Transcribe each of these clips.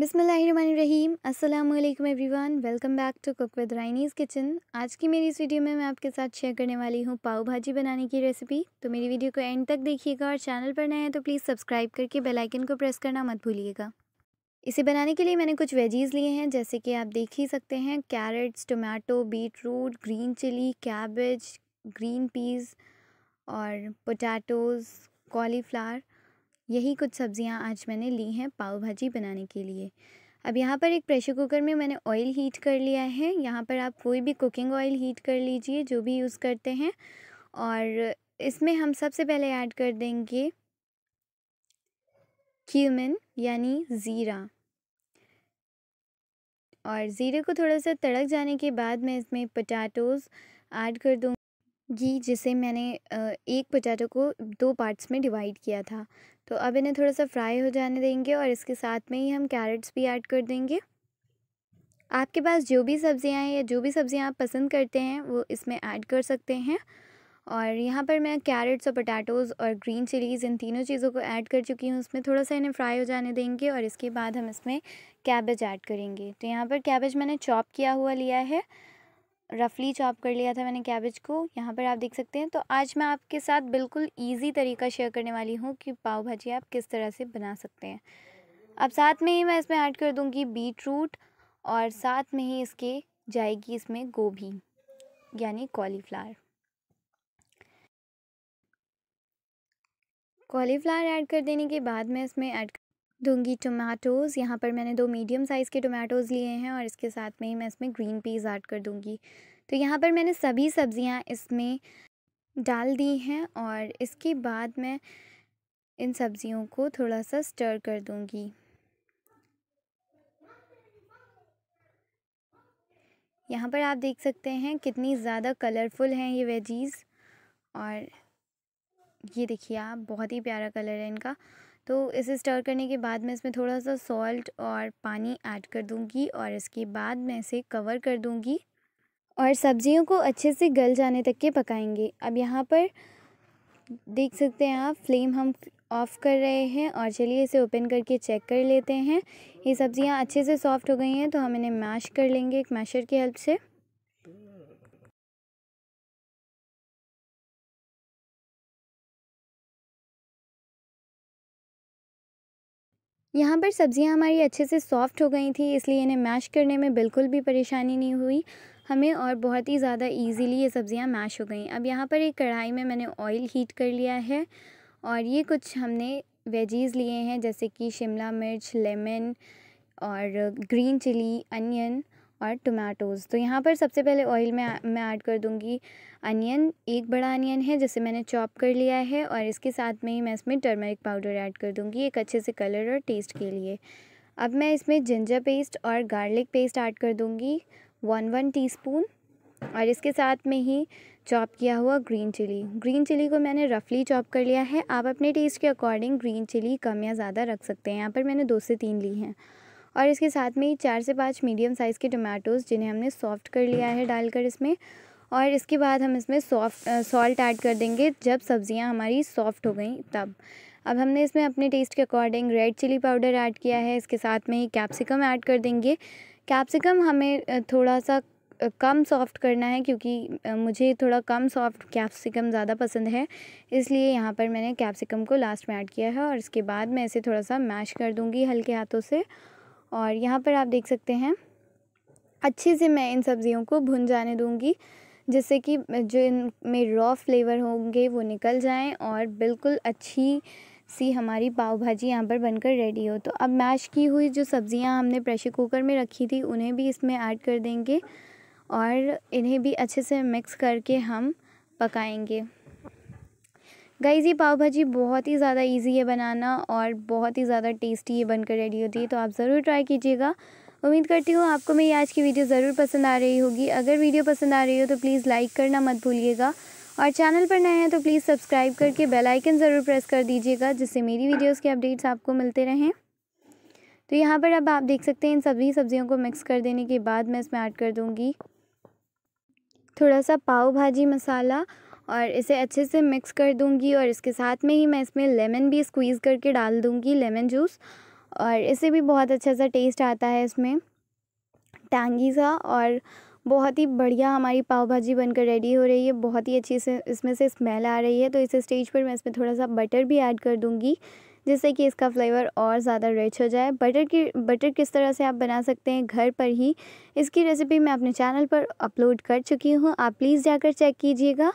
बिसमीम अल्लाम everyone welcome back to cook with राइनीज़ किचन आज की मेरी इस वीडियो में मैं आपके साथ शेयर करने वाली हूँ पाव भाजी बनाने की रेसिपी तो मेरी वीडियो को एंड तक देखिएगा और चैनल पर नए हैं तो प्लीज़ सब्सक्राइब करके बेल आइकन को प्रेस करना मत भूलिएगा इसे बनाने के लिए मैंने कुछ वेजीज़ लिए हैं जैसे कि आप देख ही सकते हैं carrots tomato beetroot green chilli cabbage green peas और पोटैटोज़ कॉलीफ्लावर यही कुछ सब्ज़ियाँ आज मैंने ली हैं पाव भाजी बनाने के लिए अब यहाँ पर एक प्रेशर कुकर में मैंने ऑयल हीट कर लिया है यहाँ पर आप कोई भी कुकिंग ऑयल हीट कर लीजिए जो भी यूज़ करते हैं और इसमें हम सबसे पहले ऐड कर देंगे क्यूमिन यानी ज़ीरा और ज़ीरे को थोड़ा सा तड़क जाने के बाद मैं इसमें पटाटोज़ ऐड कर दूँ घी जिसे मैंने एक पोटैटो को दो पार्ट्स में डिवाइड किया था तो अब इन्हें थोड़ा सा फ्राई हो जाने देंगे और इसके साथ में ही हम कैरेट्स भी ऐड कर देंगे आपके पास जो भी सब्ज़ियाँ या जो भी सब्ज़ियाँ आप पसंद करते हैं वो इसमें ऐड कर सकते हैं और यहाँ पर मैं कैरेट्स और पटाटोज़ और ग्रीन चिलीज़ इन तीनों चीज़ों को ऐड कर चुकी हूँ उसमें थोड़ा सा इन्हें फ्राई हो जाने देंगे और इसके बाद हम इसमें कैबेज ऐड करेंगे तो यहाँ पर कैबेज मैंने चॉप किया हुआ लिया है रफली चॉप कर लिया था मैंने कैबेज को यहाँ पर आप देख सकते हैं तो आज मैं आपके साथ बिल्कुल ईजी तरीका शेयर करने वाली हूँ कि पाव भाजी आप किस तरह से बना सकते हैं अब साथ में ही मैं इसमें ऐड कर दूँगी बीट रूट और साथ में ही इसके जाएगी इसमें गोभी यानी कॉलीफ्लावर कॉलीफ्लावर ऐड कर देने के बाद मैं इसमें ऐड दूंगी टमाटोज़ यहाँ पर मैंने दो मीडियम साइज़ के टमाटोज़ लिए हैं और इसके साथ में ही मैं इसमें ग्रीन पीस ऐड कर दूंगी तो यहाँ पर मैंने सभी सब्ज़ियाँ इसमें डाल दी हैं और इसके बाद मैं इन सब्ज़ियों को थोड़ा सा स्टर कर दूंगी यहाँ पर आप देख सकते हैं कितनी ज़्यादा कलरफुल हैं ये वेजीज़ और ये देखिए आप बहुत ही प्यारा कलर है इनका तो इसे स्टर करने के बाद मैं इसमें थोड़ा सा सॉल्ट और पानी ऐड कर दूँगी और इसके बाद मैं इसे कवर कर दूँगी और सब्जियों को अच्छे से गल जाने तक के पकाएंगे अब यहाँ पर देख सकते हैं आप फ्लेम हम ऑफ़ कर रहे हैं और चलिए इसे ओपन करके चेक कर लेते हैं ये सब्ज़ियाँ अच्छे से सॉफ्ट हो गई हैं तो हम इन्हें मैश कर लेंगे एक मैशर की हेल्प से यहाँ पर सब्ज़ियाँ हमारी अच्छे से सॉफ़्ट हो गई थी इसलिए इन्हें मैश करने में बिल्कुल भी परेशानी नहीं हुई हमें और बहुत ही ज़्यादा इजीली ये सब्ज़ियाँ मैश हो गई अब यहाँ पर एक कढ़ाई में मैंने ऑयल हीट कर लिया है और ये कुछ हमने वेजीज़ लिए हैं जैसे कि शिमला मिर्च लेमन और ग्रीन चिली अनियन और टमाटोज़ तो यहाँ पर सबसे पहले ऑयल में मैं ऐड कर दूँगी अनियन एक बड़ा अनियन है जिसे मैंने चॉप कर लिया है और इसके साथ में ही मैं इसमें टर्मरिक पाउडर ऐड कर दूँगी एक अच्छे से कलर और टेस्ट के लिए अब मैं इसमें जिंजर पेस्ट और गार्लिक पेस्ट ऐड कर दूँगी वन वन टी और इसके साथ में ही चॉप किया हुआ ग्रीन चिली ग्रीन चिली को मैंने रफली चॉप कर लिया है आप अपने टेस्ट के अकॉर्डिंग ग्रीन चिली कम या ज़्यादा रख सकते हैं यहाँ पर मैंने दो से तीन ली हैं और इसके साथ में ही चार से पाँच मीडियम साइज़ के टमाटोज़ जिन्हें हमने सॉफ्ट कर लिया है डालकर इसमें और इसके बाद हम इसमें सॉफ्ट सॉल्ट ऐड कर देंगे जब सब्ज़ियाँ हमारी सॉफ्ट हो गई तब अब हमने इसमें अपने टेस्ट के according red chilli powder add किया है इसके साथ में ही कैप्सिकम ऐड कर देंगे कैप्सिकम हमें थोड़ा सा कम सॉफ्ट करना है क्योंकि मुझे थोड़ा कम सॉफ्ट कैप्सिकम ज़्यादा पसंद है इसलिए यहाँ पर मैंने कैप्सिकम को लास्ट में ऐड किया है और इसके बाद मैं इसे थोड़ा सा मैश कर दूँगी हल्के हाथों से और यहाँ पर आप देख सकते हैं अच्छे से मैं इन सब्ज़ियों को भुन जाने दूँगी जिससे कि जो इनमें रॉ फ्लेवर होंगे वो निकल जाएं और बिल्कुल अच्छी सी हमारी पाव भाजी यहाँ पर बनकर रेडी हो तो अब मैश की हुई जो सब्ज़ियाँ हमने प्रेशर कुकर में रखी थी उन्हें भी इसमें ऐड कर देंगे और इन्हें भी अच्छे से मिक्स करके हम पकाएंगे गाइज़ ये पाव भाजी बहुत ही ज़्यादा इजी है बनाना और बहुत ही ज़्यादा टेस्टी ये बनकर रेडी होती है तो आप ज़रूर ट्राई कीजिएगा उम्मीद करती हूँ आपको मेरी आज की वीडियो ज़रूर पसंद आ रही होगी अगर वीडियो पसंद आ रही हो तो प्लीज़ लाइक करना मत भूलिएगा और चैनल पर नए हैं तो प्लीज़ सब्सक्राइब करके बेल आइकन ज़रूर प्रेस कर दीजिएगा जिससे मेरी वीडियोस के अपडेट्स आपको मिलते रहें तो यहाँ पर अब आप देख सकते हैं इन सभी सब्ज़ियों को मिक्स कर देने के बाद मैं इसमें ऐड कर दूँगी थोड़ा सा पाव भाजी मसाला और इसे अच्छे से मिक्स कर दूंगी और इसके साथ में ही मैं इसमें लेमन भी स्क्वीज़ करके डाल दूंगी लेमन जूस और इसे भी बहुत अच्छा सा टेस्ट आता है इसमें टांगी सा और बहुत ही बढ़िया हमारी पाव भाजी बनकर रेडी हो रही है बहुत ही अच्छी से इसमें से स्मेल आ रही है तो इस स्टेज पर मैं इसमें थोड़ा सा बटर भी ऐड कर दूँगी जिससे कि इसका फ्लेवर और ज़्यादा रिच हो जाए बटर की बटर किस तरह से आप बना सकते हैं घर पर ही इसकी रेसिपी मैं अपने चैनल पर अपलोड कर चुकी हूँ आप प्लीज़ जाकर चेक कीजिएगा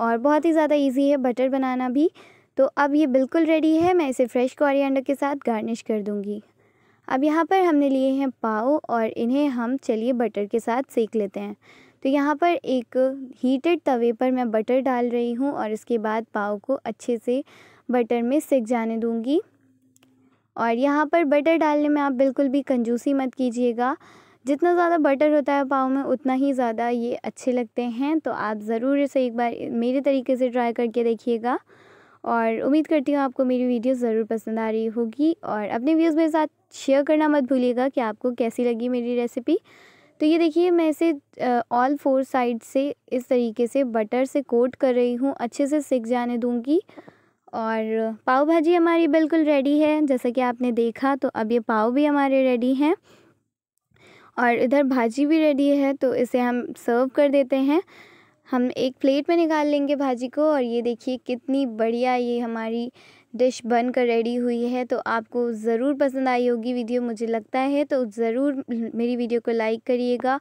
और बहुत ही ज़्यादा इजी है बटर बनाना भी तो अब ये बिल्कुल रेडी है मैं इसे फ्रेश कोरिएंडर के साथ गार्निश कर दूँगी अब यहाँ पर हमने लिए हैं पाव और इन्हें हम चलिए बटर के साथ सेक लेते हैं तो यहाँ पर एक हीटेड तवे पर मैं बटर डाल रही हूँ और इसके बाद पाव को अच्छे से बटर में सेक जाने दूँगी और यहाँ पर बटर डालने में आप बिल्कुल भी कंजूसी मत कीजिएगा जितना ज़्यादा बटर होता है पाव में उतना ही ज़्यादा ये अच्छे लगते हैं तो आप ज़रूर इसे एक बार मेरे तरीके से ट्राई करके देखिएगा और उम्मीद करती हूँ आपको मेरी वीडियो ज़रूर पसंद आ रही होगी और अपने व्यूज़ मेरे साथ शेयर करना मत भूलिएगा कि आपको कैसी लगी मेरी रेसिपी तो ये देखिए मैं इसे ऑल फोर साइड से इस तरीके से बटर से कोट कर रही हूँ अच्छे से सिक जाने दूँगी और पाव भाजी हमारी बिल्कुल रेडी है जैसा कि आपने देखा तो अब ये पाव भी हमारे रेडी हैं और इधर भाजी भी रेडी है तो इसे हम सर्व कर देते हैं हम एक प्लेट में निकाल लेंगे भाजी को और ये देखिए कितनी बढ़िया ये हमारी डिश बनकर रेडी हुई है तो आपको ज़रूर पसंद आई होगी वीडियो मुझे लगता है तो ज़रूर मेरी वीडियो को लाइक करिएगा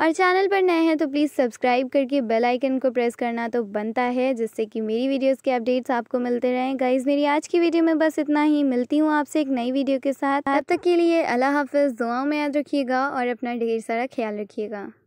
और चैनल पर नए हैं तो प्लीज़ सब्सक्राइब करके बेल आइकन को प्रेस करना तो बनता है जिससे कि मेरी वीडियोस के अपडेट्स आपको मिलते रहें गाइज़ मेरी आज की वीडियो में बस इतना ही मिलती हूँ आपसे एक नई वीडियो के साथ तब तक के लिए अल्लाह हाफ़ दुआओं में याद रखिएगा और अपना ढेर सारा ख्याल रखिएगा